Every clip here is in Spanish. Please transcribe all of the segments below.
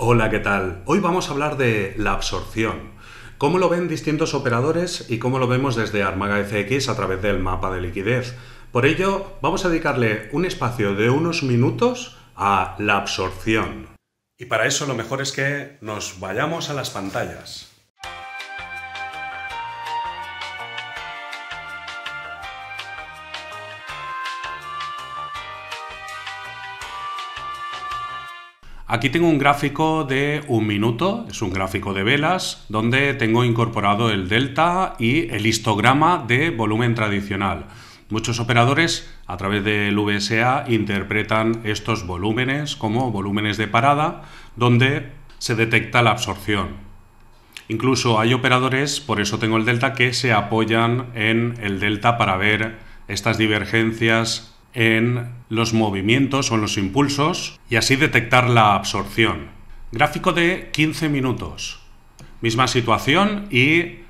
Hola, ¿qué tal? Hoy vamos a hablar de la absorción. Cómo lo ven distintos operadores y cómo lo vemos desde Armaga FX a través del mapa de liquidez. Por ello, vamos a dedicarle un espacio de unos minutos a la absorción. Y para eso lo mejor es que nos vayamos a las pantallas. Aquí tengo un gráfico de un minuto, es un gráfico de velas, donde tengo incorporado el delta y el histograma de volumen tradicional. Muchos operadores a través del VSA interpretan estos volúmenes como volúmenes de parada, donde se detecta la absorción. Incluso hay operadores, por eso tengo el delta, que se apoyan en el delta para ver estas divergencias en los movimientos o en los impulsos y así detectar la absorción. Gráfico de 15 minutos. Misma situación y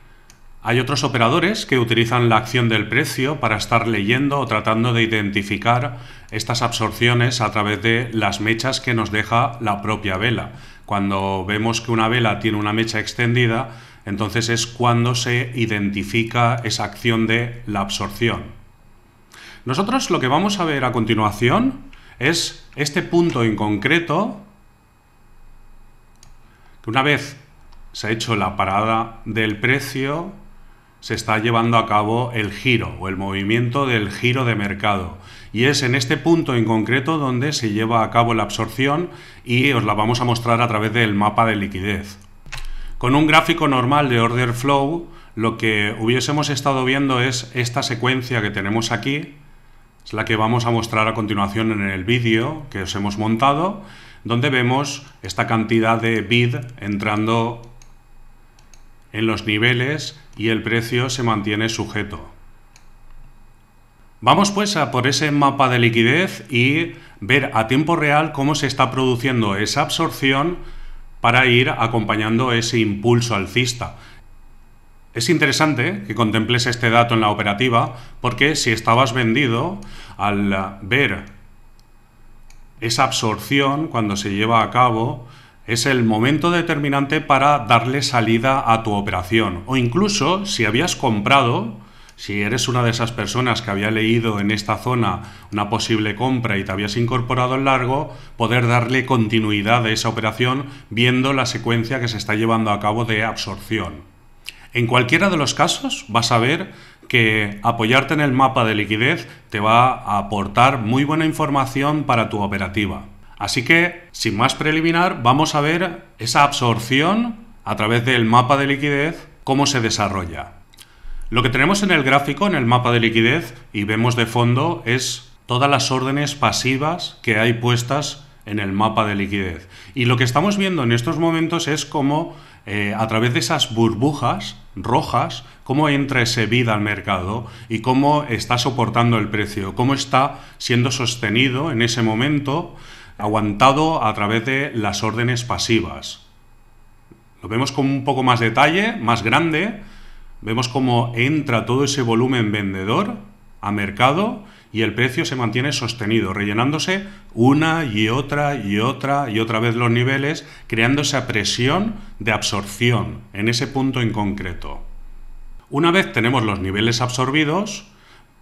hay otros operadores que utilizan la acción del precio para estar leyendo o tratando de identificar estas absorciones a través de las mechas que nos deja la propia vela. Cuando vemos que una vela tiene una mecha extendida, entonces es cuando se identifica esa acción de la absorción. Nosotros lo que vamos a ver a continuación es este punto en concreto, que una vez se ha hecho la parada del precio, se está llevando a cabo el giro o el movimiento del giro de mercado. Y es en este punto en concreto donde se lleva a cabo la absorción y os la vamos a mostrar a través del mapa de liquidez. Con un gráfico normal de order flow, lo que hubiésemos estado viendo es esta secuencia que tenemos aquí, es la que vamos a mostrar a continuación en el vídeo que os hemos montado, donde vemos esta cantidad de bid entrando en los niveles y el precio se mantiene sujeto. Vamos pues a por ese mapa de liquidez y ver a tiempo real cómo se está produciendo esa absorción para ir acompañando ese impulso alcista. Es interesante que contemples este dato en la operativa porque si estabas vendido, al ver esa absorción cuando se lleva a cabo, es el momento determinante para darle salida a tu operación. O incluso si habías comprado, si eres una de esas personas que había leído en esta zona una posible compra y te habías incorporado en largo, poder darle continuidad a esa operación viendo la secuencia que se está llevando a cabo de absorción. En cualquiera de los casos vas a ver que apoyarte en el mapa de liquidez te va a aportar muy buena información para tu operativa. Así que, sin más preliminar, vamos a ver esa absorción a través del mapa de liquidez, cómo se desarrolla. Lo que tenemos en el gráfico, en el mapa de liquidez, y vemos de fondo es todas las órdenes pasivas que hay puestas en el mapa de liquidez. Y lo que estamos viendo en estos momentos es cómo eh, a través de esas burbujas rojas, cómo entra ese vida al mercado y cómo está soportando el precio, cómo está siendo sostenido en ese momento, aguantado a través de las órdenes pasivas. Lo vemos con un poco más detalle, más grande, vemos cómo entra todo ese volumen vendedor a mercado y el precio se mantiene sostenido, rellenándose una y otra y otra y otra vez los niveles, creando esa presión de absorción en ese punto en concreto. Una vez tenemos los niveles absorbidos,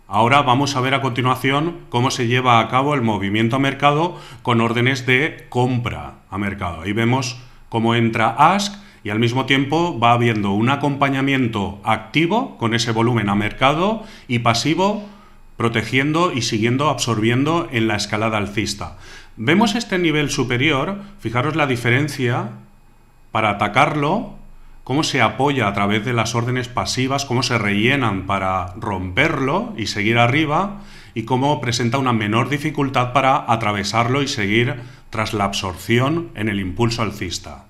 ahora vamos a ver a continuación cómo se lleva a cabo el movimiento a mercado con órdenes de compra a mercado. Ahí vemos cómo entra ASK y al mismo tiempo va habiendo un acompañamiento activo con ese volumen a mercado y pasivo protegiendo y siguiendo absorbiendo en la escalada alcista. Vemos este nivel superior, fijaros la diferencia, para atacarlo, cómo se apoya a través de las órdenes pasivas, cómo se rellenan para romperlo y seguir arriba, y cómo presenta una menor dificultad para atravesarlo y seguir tras la absorción en el impulso alcista.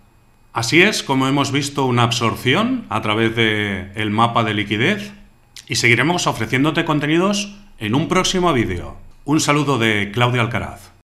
Así es como hemos visto una absorción a través del el mapa de liquidez y seguiremos ofreciéndote contenidos en un próximo vídeo. Un saludo de Claudia Alcaraz.